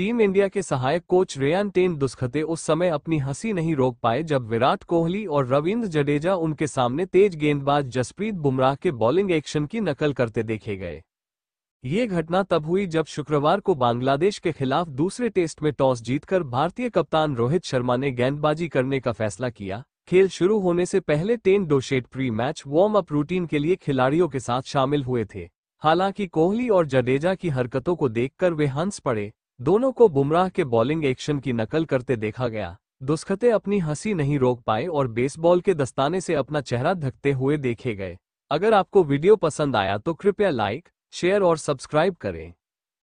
team India के सहायक coach Ryan ten दुस्खते उस समय अपनी हंसी नहीं रोक पाए जब विराट कोहली और रविंद्र जडेजा उनके सामने तेज गेंदबाज जसप्रीत बुमराह के बॉलिंग एक्शन की नकल करते देखे गए ये घटना तब हुई जब शुक्रवार को बांग्लादेश के खिलाफ दूसरे टेस्ट में टॉस जीतकर भारतीय कप्तान रोहित शर्मा ने गेंदबाजी करने का फैसला किया खेल शुरू होने से पहले ten Doeschate pre match warm up routine के लिए खिलाड़ियों के साथ शामिल हुए थे हालांकि कोहली और जडेजा की हरकतों को देखकर वे हंस पड़े दोनों को बुमराह के बॉलिंग एक्शन की नकल करते देखा गया दुस्खते अपनी हंसी नहीं रोक पाए और बेसबॉल के दस्ताने से अपना चेहरा धकते हुए देखे गए अगर आपको वीडियो पसंद आया तो कृपया लाइक शेयर और सब्सक्राइब करें